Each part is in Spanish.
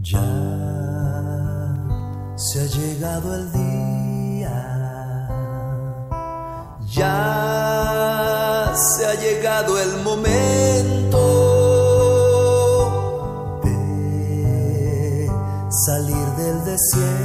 Ya se ha llegado el día, ya se ha llegado el momento de salir del desierto.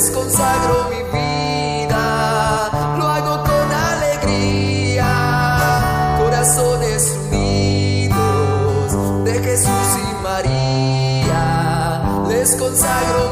les consagro mi vida, lo hago con alegría, corazones unidos de Jesús y María, les consagro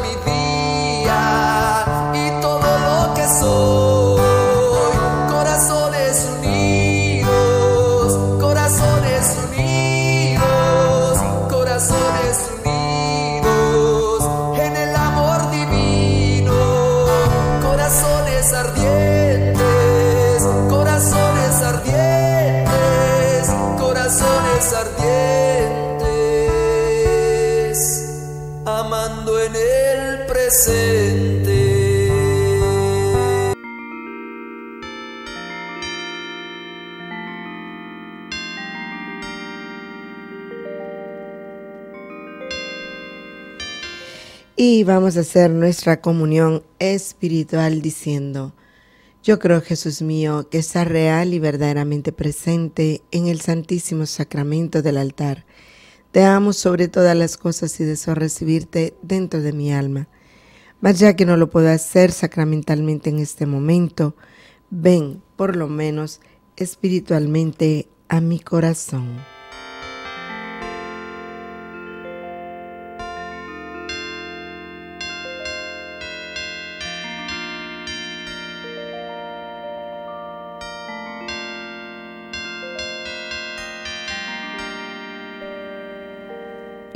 Y vamos a hacer nuestra comunión espiritual diciendo, yo creo, Jesús mío, que está real y verdaderamente presente en el Santísimo Sacramento del altar. Te amo sobre todas las cosas y deseo recibirte dentro de mi alma. Mas ya que no lo puedo hacer sacramentalmente en este momento, ven, por lo menos espiritualmente, a mi corazón.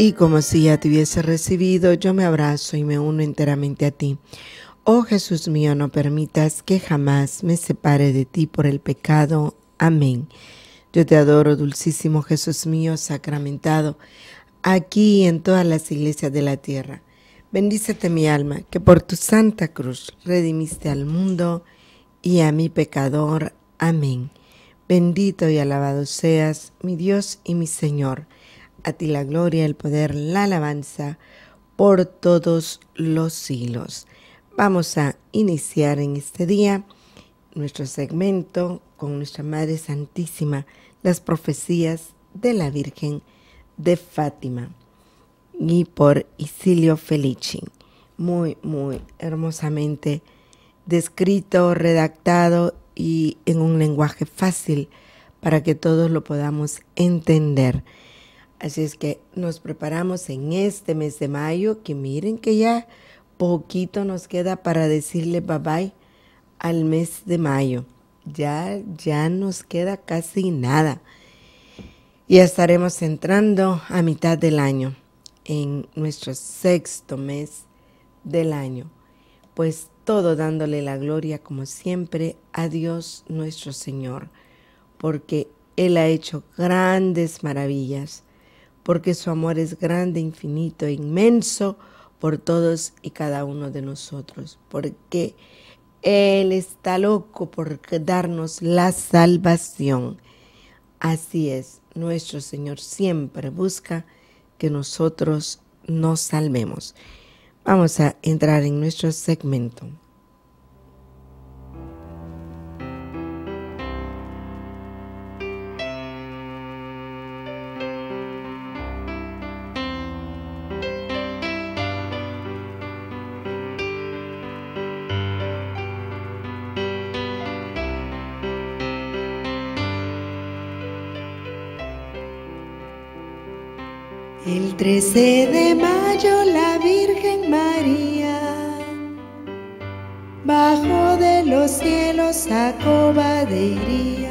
y como si ya te hubiese recibido, yo me abrazo y me uno enteramente a ti. Oh Jesús mío, no permitas que jamás me separe de ti por el pecado. Amén. Yo te adoro, dulcísimo Jesús mío, sacramentado, aquí y en todas las iglesias de la tierra. Bendícete mi alma, que por tu santa cruz redimiste al mundo y a mi pecador. Amén. Bendito y alabado seas, mi Dios y mi Señor a ti la gloria, el poder, la alabanza por todos los siglos. Vamos a iniciar en este día nuestro segmento con nuestra Madre Santísima, las profecías de la Virgen de Fátima y por Isilio Felici. Muy, muy hermosamente descrito, redactado y en un lenguaje fácil para que todos lo podamos entender. Así es que nos preparamos en este mes de mayo, que miren que ya poquito nos queda para decirle bye bye al mes de mayo. Ya, ya nos queda casi nada. Ya estaremos entrando a mitad del año, en nuestro sexto mes del año. Pues todo dándole la gloria, como siempre, a Dios nuestro Señor, porque Él ha hecho grandes maravillas porque su amor es grande, infinito, e inmenso por todos y cada uno de nosotros, porque Él está loco por darnos la salvación. Así es, nuestro Señor siempre busca que nosotros nos salvemos. Vamos a entrar en nuestro segmento. 13 de mayo la Virgen María bajo de los cielos a cobadería.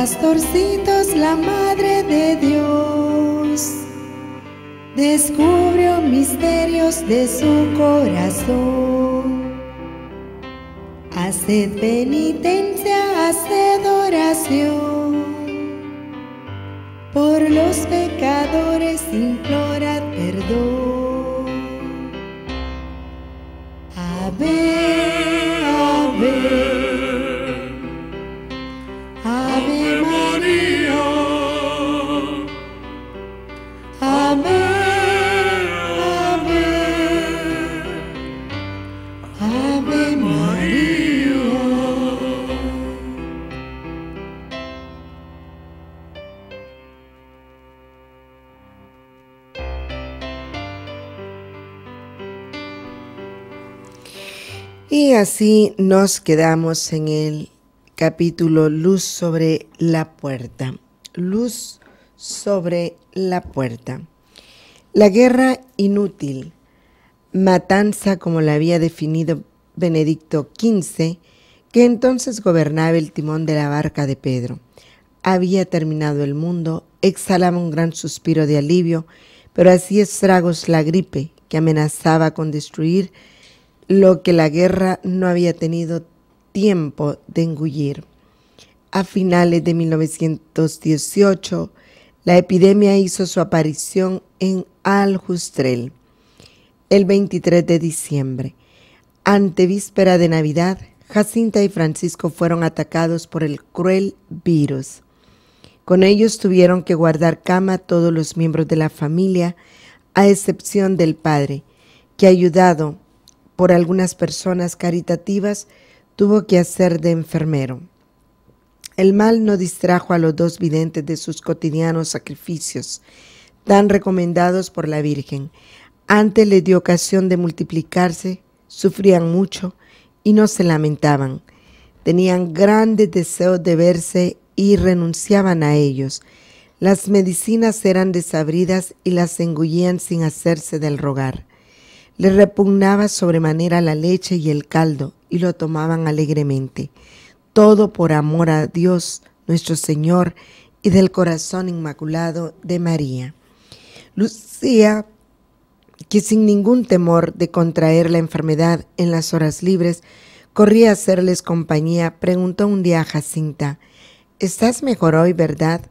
pastorcitos, la Madre de Dios, descubrió misterios de su corazón. Haced penitencia, haced oración. Por los pecadores implora perdón. así nos quedamos en el capítulo Luz sobre la puerta. Luz sobre la puerta. La guerra inútil, matanza como la había definido Benedicto XV, que entonces gobernaba el timón de la barca de Pedro. Había terminado el mundo, exhalaba un gran suspiro de alivio, pero así estragos la gripe que amenazaba con destruir lo que la guerra no había tenido tiempo de engullir. A finales de 1918, la epidemia hizo su aparición en Aljustrel el 23 de diciembre. Ante víspera de Navidad, Jacinta y Francisco fueron atacados por el cruel virus. Con ellos tuvieron que guardar cama todos los miembros de la familia, a excepción del padre, que ayudado por algunas personas caritativas, tuvo que hacer de enfermero. El mal no distrajo a los dos videntes de sus cotidianos sacrificios, tan recomendados por la Virgen. Antes les dio ocasión de multiplicarse, sufrían mucho y no se lamentaban. Tenían grandes deseos de verse y renunciaban a ellos. Las medicinas eran desabridas y las engullían sin hacerse del rogar. Le repugnaba sobremanera la leche y el caldo, y lo tomaban alegremente, todo por amor a Dios nuestro Señor y del corazón inmaculado de María. Lucía, que sin ningún temor de contraer la enfermedad en las horas libres, corría a hacerles compañía, preguntó un día a Jacinta, ¿Estás mejor hoy, verdad?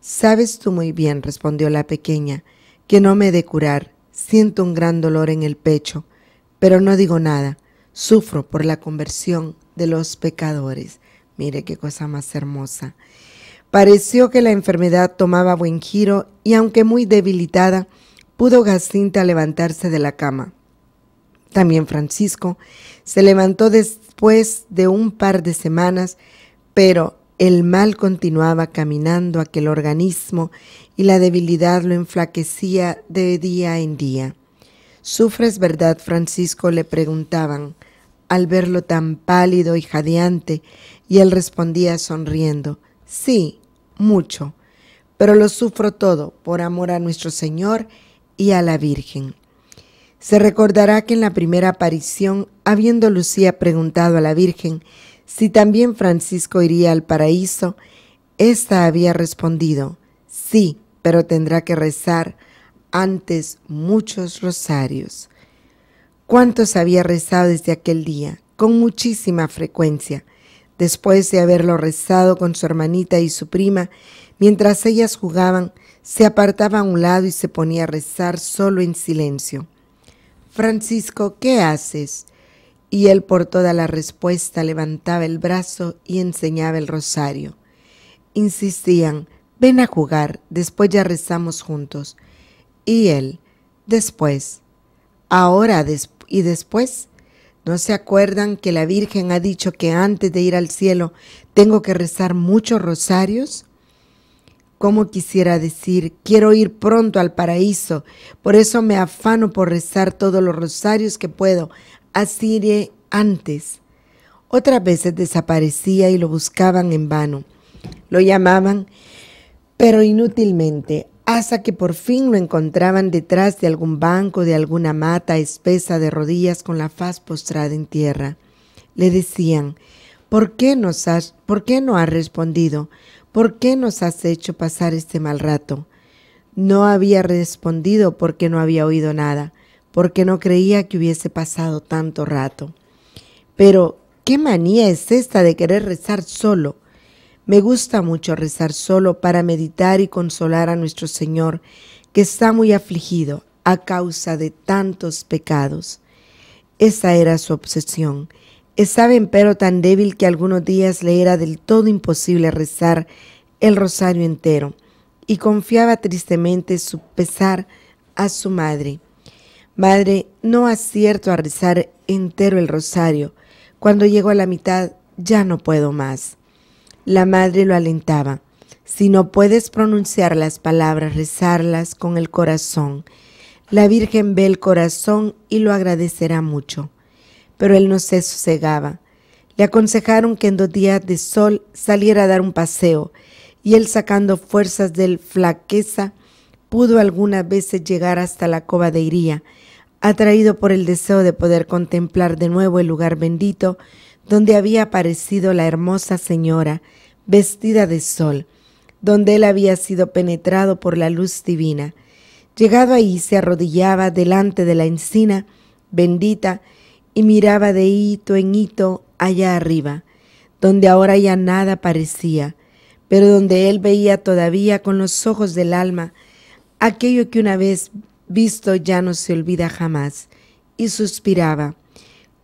Sabes tú muy bien, respondió la pequeña, que no me he de curar, Siento un gran dolor en el pecho, pero no digo nada. Sufro por la conversión de los pecadores. Mire qué cosa más hermosa. Pareció que la enfermedad tomaba buen giro y aunque muy debilitada, pudo Gacinta levantarse de la cama. También Francisco se levantó después de un par de semanas, pero el mal continuaba caminando aquel organismo y la debilidad lo enflaquecía de día en día. ¿Sufres verdad, Francisco? le preguntaban al verlo tan pálido y jadeante, y él respondía sonriendo, sí, mucho, pero lo sufro todo por amor a nuestro Señor y a la Virgen. Se recordará que en la primera aparición, habiendo Lucía preguntado a la Virgen si también Francisco iría al paraíso, ésta había respondido, sí, pero tendrá que rezar antes muchos rosarios. ¿Cuántos había rezado desde aquel día? Con muchísima frecuencia, después de haberlo rezado con su hermanita y su prima, mientras ellas jugaban, se apartaba a un lado y se ponía a rezar solo en silencio. Francisco, ¿qué haces? Y él por toda la respuesta levantaba el brazo y enseñaba el rosario. Insistían, ven a jugar, después ya rezamos juntos. Y él, después, ahora y después. ¿No se acuerdan que la Virgen ha dicho que antes de ir al cielo tengo que rezar muchos rosarios? ¿Cómo quisiera decir, quiero ir pronto al paraíso? Por eso me afano por rezar todos los rosarios que puedo. Así iré antes. Otras veces desaparecía y lo buscaban en vano. Lo llamaban pero inútilmente, hasta que por fin lo encontraban detrás de algún banco, de alguna mata espesa de rodillas con la faz postrada en tierra. Le decían, ¿por qué, nos has, ¿por qué no has respondido? ¿Por qué nos has hecho pasar este mal rato? No había respondido porque no había oído nada, porque no creía que hubiese pasado tanto rato. Pero, ¿qué manía es esta de querer rezar solo? Me gusta mucho rezar solo para meditar y consolar a nuestro Señor, que está muy afligido a causa de tantos pecados. Esa era su obsesión. Estaba empero tan débil que algunos días le era del todo imposible rezar el rosario entero y confiaba tristemente su pesar a su madre. Madre, no acierto a rezar entero el rosario. Cuando llego a la mitad ya no puedo más. La madre lo alentaba. Si no puedes pronunciar las palabras, rezarlas con el corazón. La Virgen ve el corazón y lo agradecerá mucho. Pero él no se sosegaba. Le aconsejaron que en dos días de sol saliera a dar un paseo, y él sacando fuerzas de flaqueza, pudo algunas veces llegar hasta la cova de Iría, atraído por el deseo de poder contemplar de nuevo el lugar bendito donde había aparecido la hermosa señora vestida de sol, donde él había sido penetrado por la luz divina. Llegado ahí se arrodillaba delante de la encina bendita y miraba de hito en hito allá arriba, donde ahora ya nada parecía, pero donde él veía todavía con los ojos del alma aquello que una vez visto ya no se olvida jamás, y suspiraba.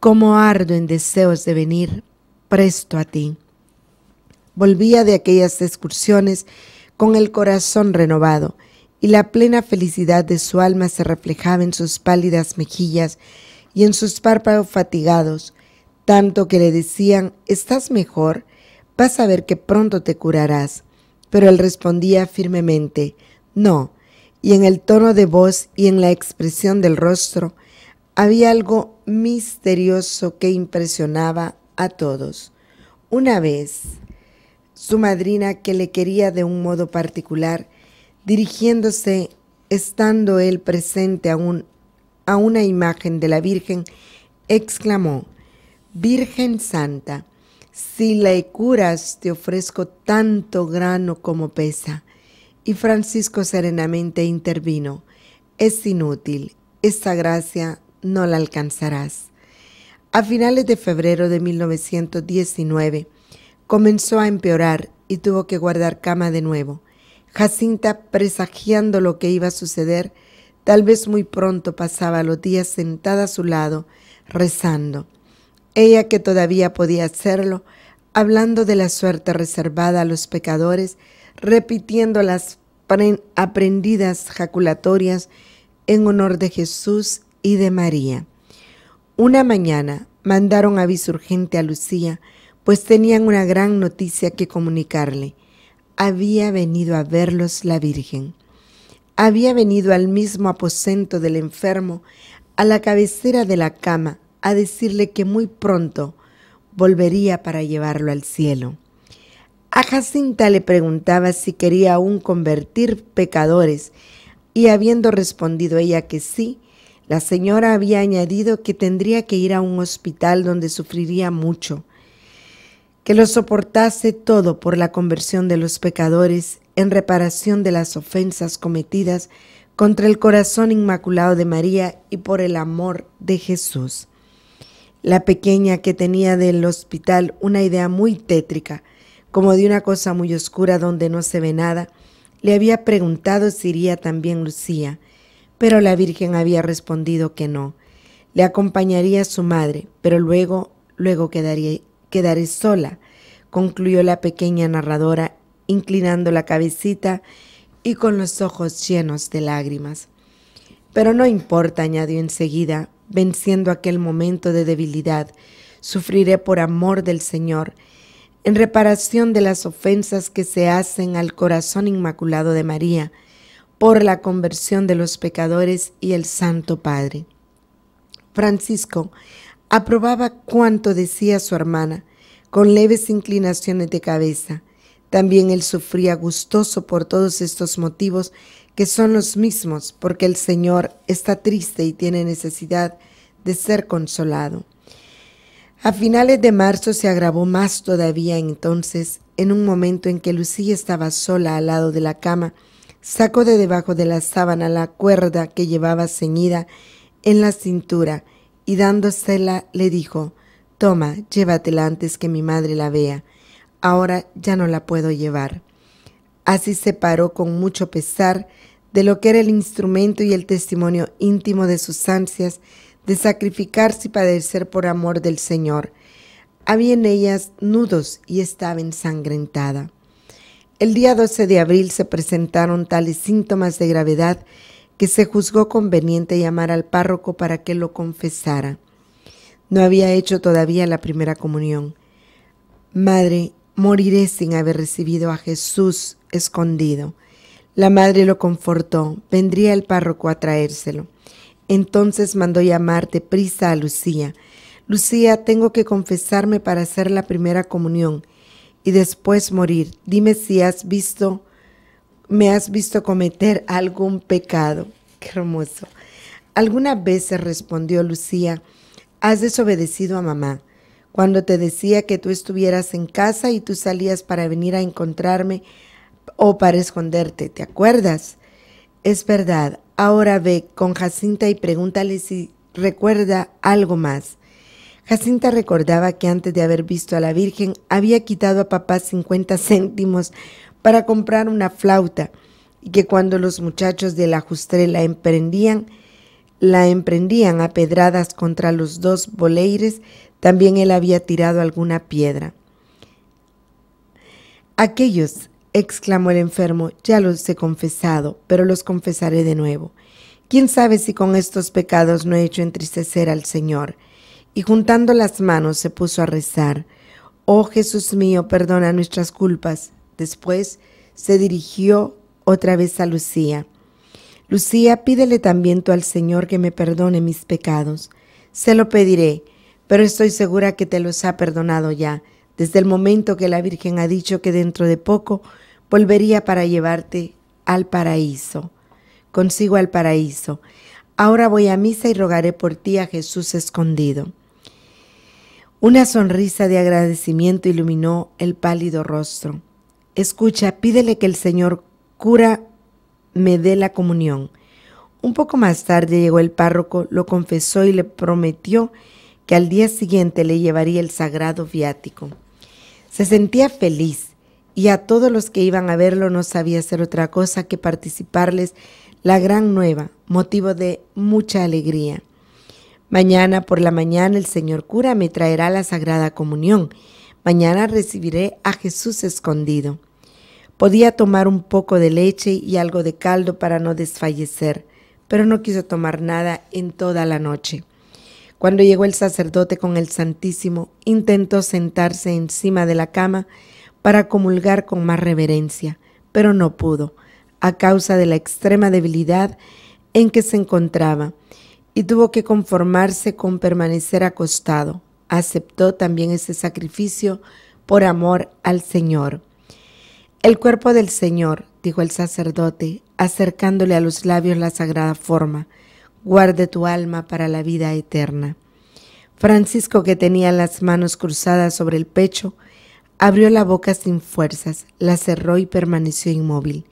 Como ardo en deseos de venir presto a ti. Volvía de aquellas excursiones con el corazón renovado y la plena felicidad de su alma se reflejaba en sus pálidas mejillas y en sus párpados fatigados, tanto que le decían, ¿estás mejor? Vas a ver que pronto te curarás. Pero él respondía firmemente, no, y en el tono de voz y en la expresión del rostro, había algo misterioso que impresionaba a todos. Una vez, su madrina, que le quería de un modo particular, dirigiéndose, estando él presente a una imagen de la Virgen, exclamó, Virgen Santa, si la curas te ofrezco tanto grano como pesa. Y Francisco serenamente intervino, es inútil, esta gracia no la alcanzarás. A finales de febrero de 1919 comenzó a empeorar y tuvo que guardar cama de nuevo. Jacinta, presagiando lo que iba a suceder, tal vez muy pronto pasaba los días sentada a su lado, rezando. Ella que todavía podía hacerlo, hablando de la suerte reservada a los pecadores, repitiendo las aprendidas jaculatorias en honor de Jesús y de María. Una mañana mandaron aviso urgente a Lucía, pues tenían una gran noticia que comunicarle. Había venido a verlos la Virgen. Había venido al mismo aposento del enfermo, a la cabecera de la cama, a decirle que muy pronto volvería para llevarlo al cielo. A Jacinta le preguntaba si quería aún convertir pecadores, y habiendo respondido ella que sí, la señora había añadido que tendría que ir a un hospital donde sufriría mucho, que lo soportase todo por la conversión de los pecadores en reparación de las ofensas cometidas contra el corazón inmaculado de María y por el amor de Jesús. La pequeña que tenía del hospital una idea muy tétrica, como de una cosa muy oscura donde no se ve nada, le había preguntado si iría también Lucía, pero la Virgen había respondido que no. Le acompañaría a su madre, pero luego, luego quedaría, quedaré sola, concluyó la pequeña narradora, inclinando la cabecita y con los ojos llenos de lágrimas. Pero no importa, añadió enseguida, venciendo aquel momento de debilidad, sufriré por amor del Señor, en reparación de las ofensas que se hacen al corazón inmaculado de María, por la conversión de los pecadores y el Santo Padre. Francisco aprobaba cuanto decía su hermana, con leves inclinaciones de cabeza. También él sufría gustoso por todos estos motivos que son los mismos, porque el Señor está triste y tiene necesidad de ser consolado. A finales de marzo se agravó más todavía entonces, en un momento en que Lucía estaba sola al lado de la cama, sacó de debajo de la sábana la cuerda que llevaba ceñida en la cintura y dándosela le dijo, Toma, llévatela antes que mi madre la vea, ahora ya no la puedo llevar. Así se paró con mucho pesar de lo que era el instrumento y el testimonio íntimo de sus ansias de sacrificarse y padecer por amor del Señor. Había en ellas nudos y estaba ensangrentada. El día 12 de abril se presentaron tales síntomas de gravedad que se juzgó conveniente llamar al párroco para que lo confesara. No había hecho todavía la primera comunión. Madre, moriré sin haber recibido a Jesús escondido. La madre lo confortó, vendría el párroco a traérselo. Entonces mandó llamar de prisa a Lucía. Lucía, tengo que confesarme para hacer la primera comunión y después morir. Dime si has visto, me has visto cometer algún pecado. Qué hermoso. Alguna vez respondió Lucía, has desobedecido a mamá. Cuando te decía que tú estuvieras en casa y tú salías para venir a encontrarme o para esconderte, ¿te acuerdas? Es verdad. Ahora ve con Jacinta y pregúntale si recuerda algo más. Jacinta recordaba que antes de haber visto a la Virgen había quitado a papá cincuenta céntimos para comprar una flauta y que cuando los muchachos de la Justrela emprendían, la emprendían a pedradas contra los dos boleires, también él había tirado alguna piedra. Aquellos, exclamó el enfermo, ya los he confesado, pero los confesaré de nuevo. ¿Quién sabe si con estos pecados no he hecho entristecer al Señor? y juntando las manos se puso a rezar. Oh Jesús mío, perdona nuestras culpas. Después se dirigió otra vez a Lucía. Lucía, pídele también tú al Señor que me perdone mis pecados. Se lo pediré, pero estoy segura que te los ha perdonado ya, desde el momento que la Virgen ha dicho que dentro de poco volvería para llevarte al paraíso. Consigo al paraíso. Ahora voy a misa y rogaré por ti a Jesús escondido. Una sonrisa de agradecimiento iluminó el pálido rostro. Escucha, pídele que el Señor cura me dé la comunión. Un poco más tarde llegó el párroco, lo confesó y le prometió que al día siguiente le llevaría el sagrado viático. Se sentía feliz y a todos los que iban a verlo no sabía hacer otra cosa que participarles la gran nueva, motivo de mucha alegría. Mañana por la mañana el Señor cura me traerá la Sagrada Comunión. Mañana recibiré a Jesús escondido. Podía tomar un poco de leche y algo de caldo para no desfallecer, pero no quiso tomar nada en toda la noche. Cuando llegó el sacerdote con el Santísimo, intentó sentarse encima de la cama para comulgar con más reverencia, pero no pudo, a causa de la extrema debilidad en que se encontraba y tuvo que conformarse con permanecer acostado. Aceptó también ese sacrificio por amor al Señor. El cuerpo del Señor, dijo el sacerdote, acercándole a los labios la sagrada forma, guarde tu alma para la vida eterna. Francisco, que tenía las manos cruzadas sobre el pecho, abrió la boca sin fuerzas, la cerró y permaneció inmóvil.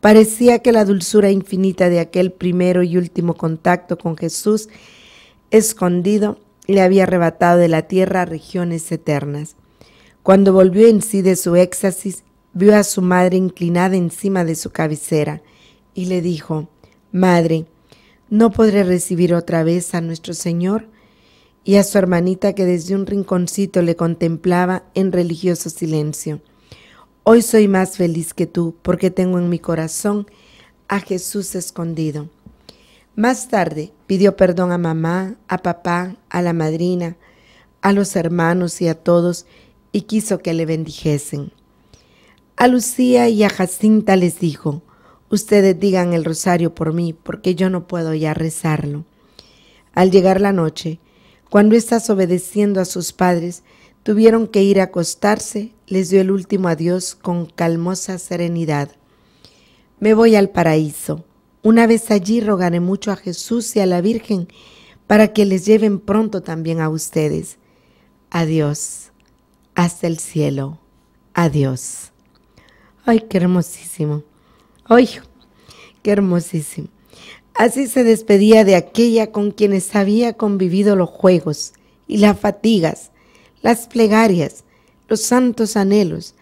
Parecía que la dulzura infinita de aquel primero y último contacto con Jesús escondido le había arrebatado de la tierra regiones eternas. Cuando volvió en sí de su éxtasis, vio a su madre inclinada encima de su cabecera y le dijo, Madre, ¿no podré recibir otra vez a nuestro Señor? Y a su hermanita que desde un rinconcito le contemplaba en religioso silencio. Hoy soy más feliz que tú porque tengo en mi corazón a Jesús escondido. Más tarde pidió perdón a mamá, a papá, a la madrina, a los hermanos y a todos y quiso que le bendijesen. A Lucía y a Jacinta les dijo, ustedes digan el rosario por mí porque yo no puedo ya rezarlo. Al llegar la noche, cuando estás obedeciendo a sus padres, Tuvieron que ir a acostarse, les dio el último adiós con calmosa serenidad. Me voy al paraíso. Una vez allí rogaré mucho a Jesús y a la Virgen para que les lleven pronto también a ustedes. Adiós. Hasta el cielo. Adiós. Ay, qué hermosísimo. Ay, qué hermosísimo. Así se despedía de aquella con quienes había convivido los juegos y las fatigas, las plegarias, los santos anhelos,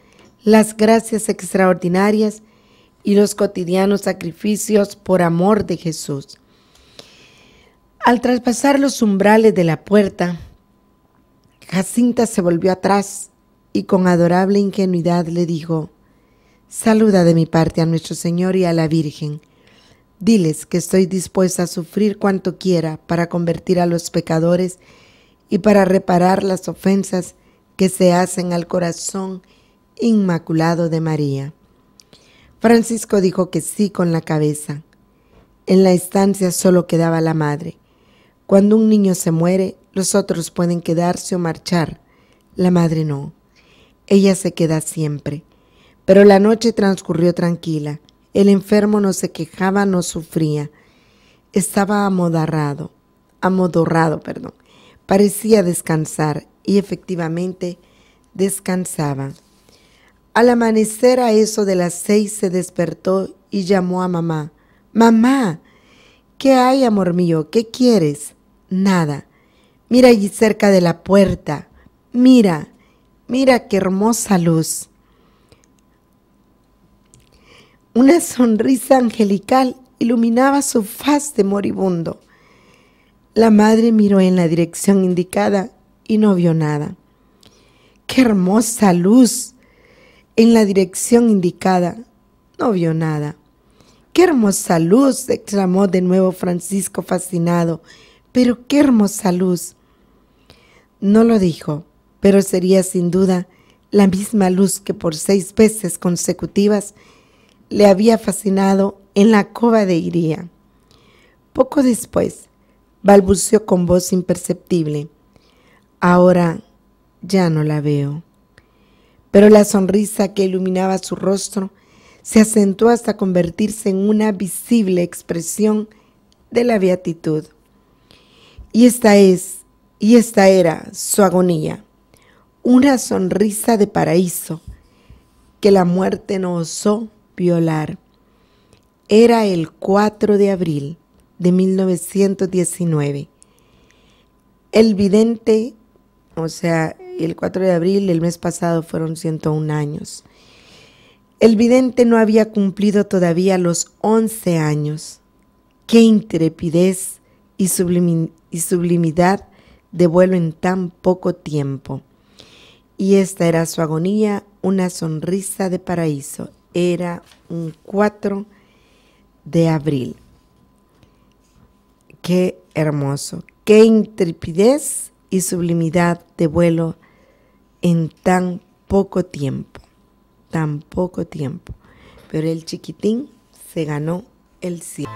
las gracias extraordinarias y los cotidianos sacrificios por amor de Jesús. Al traspasar los umbrales de la puerta, Jacinta se volvió atrás y con adorable ingenuidad le dijo, Saluda de mi parte a nuestro Señor y a la Virgen. Diles que estoy dispuesta a sufrir cuanto quiera para convertir a los pecadores y para reparar las ofensas que se hacen al corazón inmaculado de María. Francisco dijo que sí con la cabeza. En la estancia solo quedaba la madre. Cuando un niño se muere, los otros pueden quedarse o marchar. La madre no. Ella se queda siempre. Pero la noche transcurrió tranquila. El enfermo no se quejaba, no sufría. Estaba amodarrado, amodorrado, perdón. Parecía descansar y efectivamente descansaba. Al amanecer a eso de las seis se despertó y llamó a mamá. Mamá, ¿qué hay, amor mío? ¿Qué quieres? Nada. Mira allí cerca de la puerta. Mira, mira qué hermosa luz. Una sonrisa angelical iluminaba su faz de moribundo. La madre miró en la dirección indicada y no vio nada. ¡Qué hermosa luz! En la dirección indicada no vio nada. ¡Qué hermosa luz! exclamó de nuevo Francisco fascinado. Pero qué hermosa luz. No lo dijo, pero sería sin duda la misma luz que por seis veces consecutivas le había fascinado en la cova de Iría. Poco después, balbuceó con voz imperceptible. Ahora ya no la veo. Pero la sonrisa que iluminaba su rostro se acentuó hasta convertirse en una visible expresión de la beatitud. Y esta es, y esta era su agonía, una sonrisa de paraíso que la muerte no osó violar. Era el 4 de abril de 1919. El vidente, o sea, el 4 de abril, el mes pasado fueron 101 años. El vidente no había cumplido todavía los 11 años. Qué intrepidez y, y sublimidad de vuelo en tan poco tiempo. Y esta era su agonía, una sonrisa de paraíso. Era un 4 de abril. Qué hermoso, qué intrepidez y sublimidad de vuelo en tan poco tiempo, tan poco tiempo. Pero el chiquitín se ganó el cielo.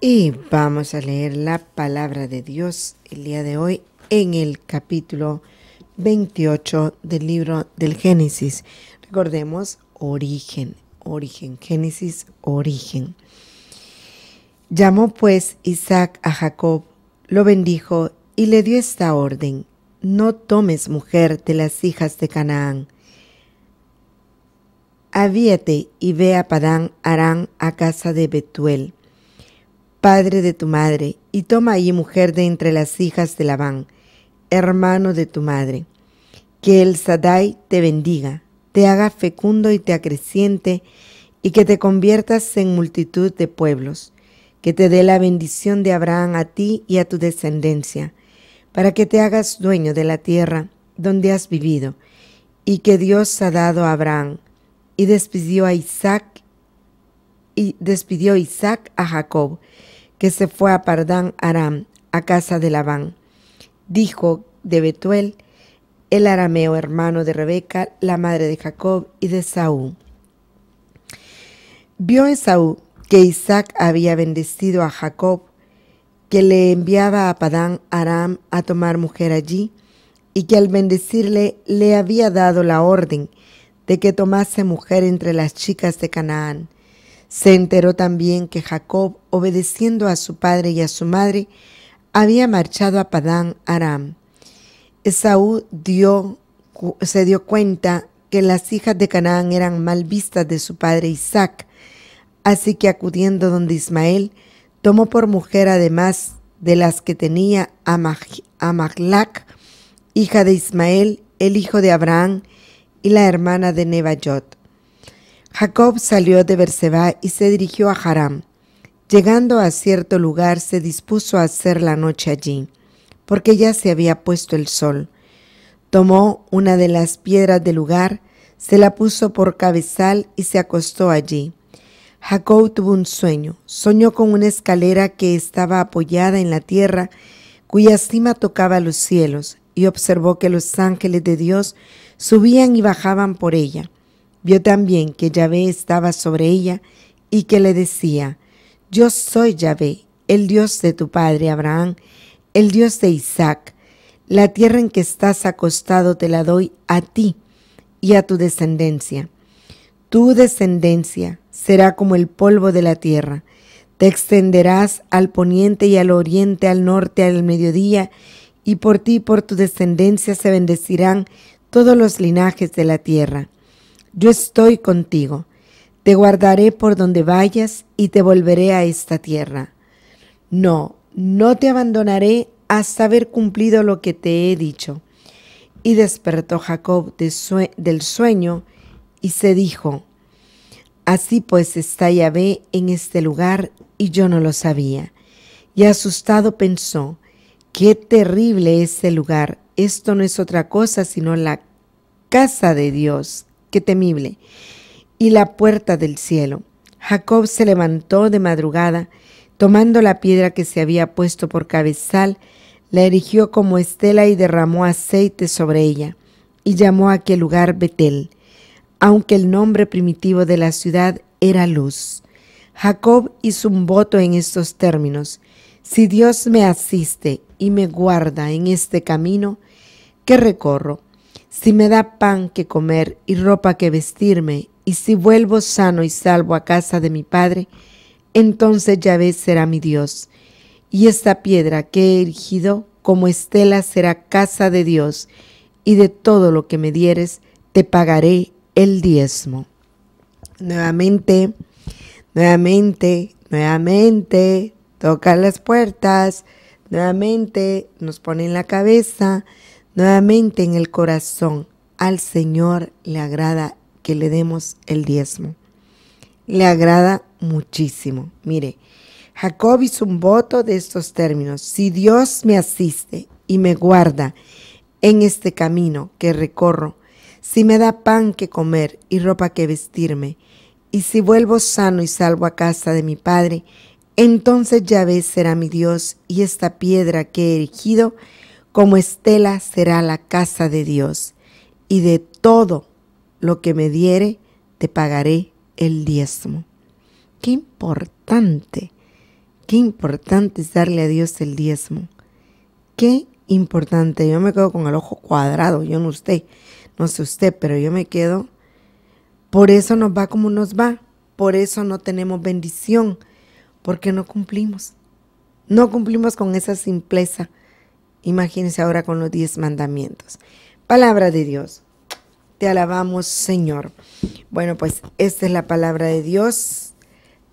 Y vamos a leer la palabra de Dios el día de hoy en el capítulo 28 del libro del Génesis. Recordemos origen, origen, Génesis, origen. Llamó pues Isaac a Jacob, lo bendijo y le dio esta orden, no tomes mujer de las hijas de Canaán. Avíate y ve a Padán Arán a casa de Betuel, padre de tu madre, y toma allí mujer de entre las hijas de Labán, hermano de tu madre. Que el Sadai te bendiga, te haga fecundo y te acreciente, y que te conviertas en multitud de pueblos que te dé la bendición de Abraham a ti y a tu descendencia, para que te hagas dueño de la tierra donde has vivido, y que Dios ha dado a Abraham. Y despidió a Isaac, y despidió Isaac a Jacob, que se fue a Pardán Aram, a casa de Labán. Dijo de Betuel, el arameo hermano de Rebeca, la madre de Jacob y de Saúl. Vio Saúl, que Isaac había bendecido a Jacob, que le enviaba a Padán Aram a tomar mujer allí, y que al bendecirle le había dado la orden de que tomase mujer entre las chicas de Canaán. Se enteró también que Jacob, obedeciendo a su padre y a su madre, había marchado a Padán Aram. Esaú se dio cuenta que las hijas de Canaán eran mal vistas de su padre Isaac, Así que acudiendo donde Ismael, tomó por mujer además de las que tenía a, Maglak, hija de Ismael, el hijo de Abraham, y la hermana de Nebayot. Jacob salió de Berseba y se dirigió a Haram. Llegando a cierto lugar, se dispuso a hacer la noche allí, porque ya se había puesto el sol. Tomó una de las piedras del lugar, se la puso por cabezal y se acostó allí. Jacob tuvo un sueño. Soñó con una escalera que estaba apoyada en la tierra, cuya cima tocaba los cielos, y observó que los ángeles de Dios subían y bajaban por ella. Vio también que Yahvé estaba sobre ella y que le decía, Yo soy Yahvé, el Dios de tu padre Abraham, el Dios de Isaac. La tierra en que estás acostado te la doy a ti y a tu descendencia. Tu descendencia será como el polvo de la tierra. Te extenderás al poniente y al oriente, al norte, al mediodía, y por ti y por tu descendencia se bendecirán todos los linajes de la tierra. Yo estoy contigo, te guardaré por donde vayas y te volveré a esta tierra. No, no te abandonaré hasta haber cumplido lo que te he dicho. Y despertó Jacob de del sueño y se dijo, Así pues está Yahvé en este lugar y yo no lo sabía. Y asustado pensó, qué terrible es este lugar, esto no es otra cosa sino la casa de Dios, qué temible, y la puerta del cielo. Jacob se levantó de madrugada, tomando la piedra que se había puesto por cabezal, la erigió como estela y derramó aceite sobre ella, y llamó a aquel lugar Betel aunque el nombre primitivo de la ciudad era luz. Jacob hizo un voto en estos términos. Si Dios me asiste y me guarda en este camino que recorro, si me da pan que comer y ropa que vestirme, y si vuelvo sano y salvo a casa de mi Padre, entonces Yahvé será mi Dios, y esta piedra que he erigido como estela será casa de Dios, y de todo lo que me dieres te pagaré el diezmo. Nuevamente, nuevamente, nuevamente, toca las puertas, nuevamente nos pone en la cabeza, nuevamente en el corazón. Al Señor le agrada que le demos el diezmo. Le agrada muchísimo. Mire, Jacob hizo un voto de estos términos. Si Dios me asiste y me guarda en este camino que recorro, si me da pan que comer y ropa que vestirme, y si vuelvo sano y salvo a casa de mi Padre, entonces Yahvé será mi Dios, y esta piedra que he erigido como estela será la casa de Dios, y de todo lo que me diere, te pagaré el diezmo. Qué importante, qué importante es darle a Dios el diezmo. Qué importante, yo me quedo con el ojo cuadrado, yo no usted. No sé usted, pero yo me quedo. Por eso nos va como nos va. Por eso no tenemos bendición. Porque no cumplimos. No cumplimos con esa simpleza. Imagínense ahora con los diez mandamientos. Palabra de Dios. Te alabamos, Señor. Bueno, pues esta es la palabra de Dios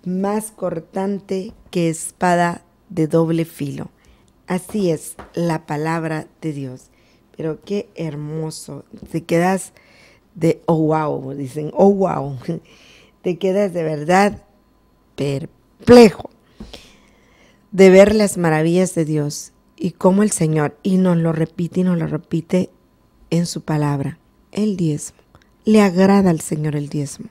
más cortante que espada de doble filo. Así es la palabra de Dios. Pero qué hermoso. Te quedas de, oh wow, dicen, oh wow. Te quedas de verdad perplejo de ver las maravillas de Dios y cómo el Señor, y nos lo repite y nos lo repite en su palabra, el diezmo. Le agrada al Señor el diezmo.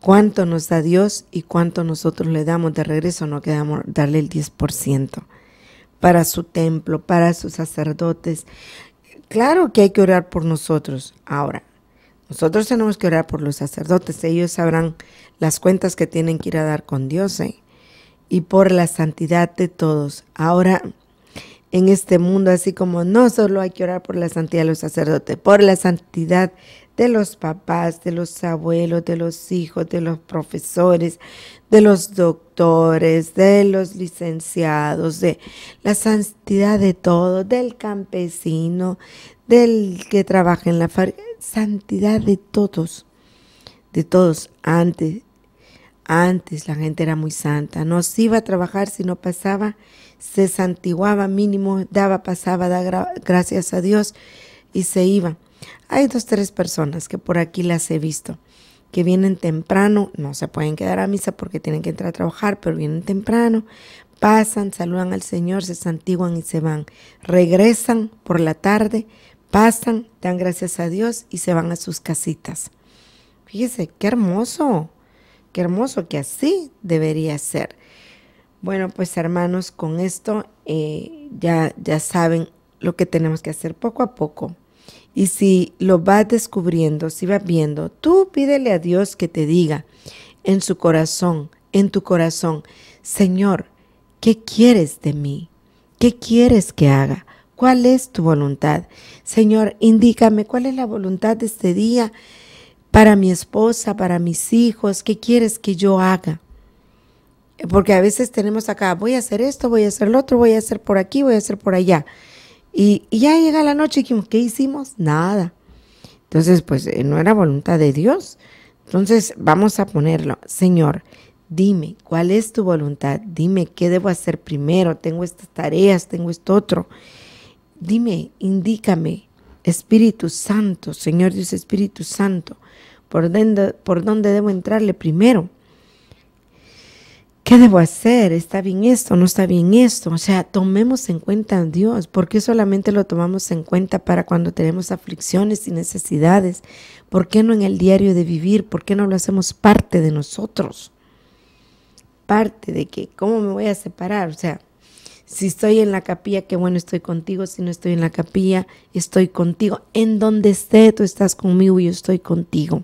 Cuánto nos da Dios y cuánto nosotros le damos de regreso, no quedamos darle el 10% para su templo, para sus sacerdotes, Claro que hay que orar por nosotros. Ahora, nosotros tenemos que orar por los sacerdotes. Ellos sabrán las cuentas que tienen que ir a dar con Dios ¿eh? y por la santidad de todos. Ahora, en este mundo, así como no solo hay que orar por la santidad de los sacerdotes, por la santidad de los papás, de los abuelos, de los hijos, de los profesores, de los doctores, de los licenciados, de la santidad de todos, del campesino, del que trabaja en la fábrica, santidad de todos, de todos. Antes, antes la gente era muy santa, no se iba a trabajar si no pasaba, se santiguaba mínimo, daba, pasaba, daba gracias a Dios y se iba hay dos, tres personas que por aquí las he visto que vienen temprano, no se pueden quedar a misa porque tienen que entrar a trabajar, pero vienen temprano, pasan, saludan al Señor, se santiguan y se van. Regresan por la tarde, pasan, dan gracias a Dios y se van a sus casitas. Fíjese, qué hermoso, qué hermoso que así debería ser. Bueno, pues hermanos, con esto eh, ya, ya saben lo que tenemos que hacer poco a poco y si lo vas descubriendo, si vas viendo, tú pídele a Dios que te diga en su corazón, en tu corazón, Señor, ¿qué quieres de mí? ¿Qué quieres que haga? ¿Cuál es tu voluntad? Señor, indícame cuál es la voluntad de este día para mi esposa, para mis hijos, ¿qué quieres que yo haga? Porque a veces tenemos acá, voy a hacer esto, voy a hacer lo otro, voy a hacer por aquí, voy a hacer por allá. Y, ya llega la noche y dijimos, ¿qué hicimos? Nada. Entonces, pues eh, no era voluntad de Dios. Entonces, vamos a ponerlo. Señor, dime, ¿cuál es tu voluntad? Dime, ¿qué debo hacer primero? Tengo estas tareas, tengo esto otro. Dime, indícame, Espíritu Santo, Señor Dios Espíritu Santo, ¿por dónde, por dónde debo entrarle primero? ¿Qué debo hacer? ¿Está bien esto? ¿No está bien esto? O sea, tomemos en cuenta a Dios. ¿Por qué solamente lo tomamos en cuenta para cuando tenemos aflicciones y necesidades? ¿Por qué no en el diario de vivir? ¿Por qué no lo hacemos parte de nosotros? Parte de que, ¿cómo me voy a separar? O sea, si estoy en la capilla, qué bueno, estoy contigo. Si no estoy en la capilla, estoy contigo. En donde esté, tú estás conmigo y yo estoy contigo.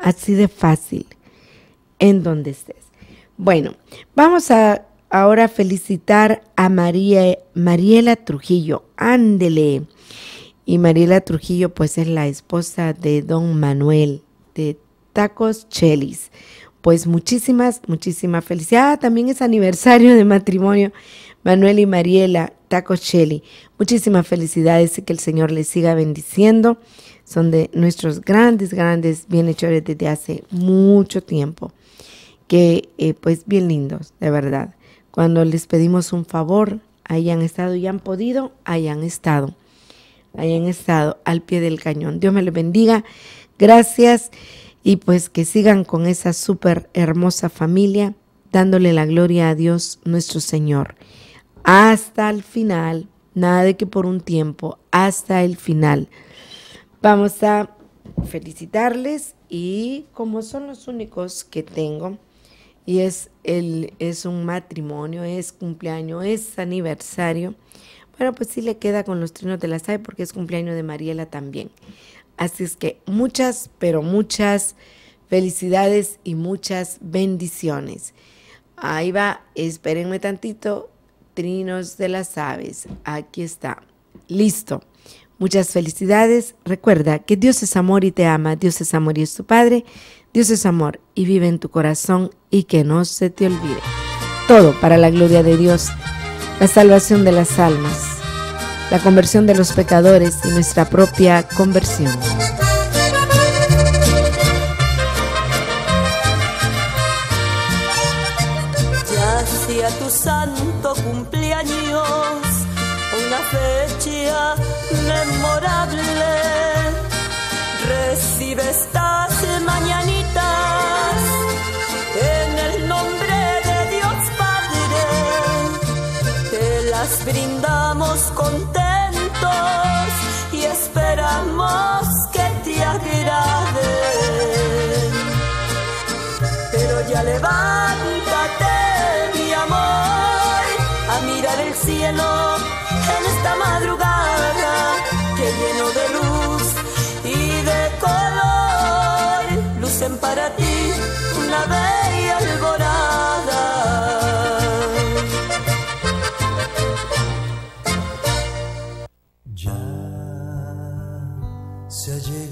Así de fácil. En donde estés. Bueno, vamos a ahora felicitar a María Mariela Trujillo. Ándele. Y Mariela Trujillo pues es la esposa de Don Manuel de Tacos Chelis. Pues muchísimas, muchísimas felicidades. Ah, también es aniversario de matrimonio. Manuel y Mariela Tacos Chelis. Muchísimas felicidades y que el Señor les siga bendiciendo. Son de nuestros grandes, grandes bienhechores desde hace mucho tiempo. Eh, pues bien lindos, de verdad. Cuando les pedimos un favor, hayan estado y han podido, hayan estado, hayan estado al pie del cañón. Dios me los bendiga, gracias y pues que sigan con esa súper hermosa familia, dándole la gloria a Dios nuestro Señor. Hasta el final, nada de que por un tiempo, hasta el final. Vamos a felicitarles y como son los únicos que tengo, y es, el, es un matrimonio, es cumpleaños, es aniversario, bueno, pues sí le queda con los trinos de las aves porque es cumpleaños de Mariela también. Así es que muchas, pero muchas felicidades y muchas bendiciones. Ahí va, espérenme tantito, trinos de las aves, aquí está, listo. Muchas felicidades, recuerda que Dios es amor y te ama, Dios es amor y es tu Padre, Dios es amor y vive en tu corazón y que no se te olvide. Todo para la gloria de Dios, la salvación de las almas, la conversión de los pecadores y nuestra propia conversión. Ya hacía tu santo cumpleaños, una fecha memorable recibe estas mañanitas en el nombre de Dios Padre. Te las brindamos contentos y esperamos que te agraden. Pero ya levántate, mi amor, a mirar el cielo en esta madrugada.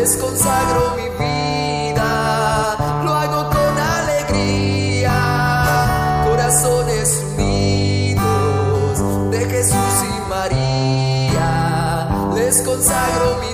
les consagro mi vida, lo hago con alegría, corazones unidos de Jesús y María, les consagro mi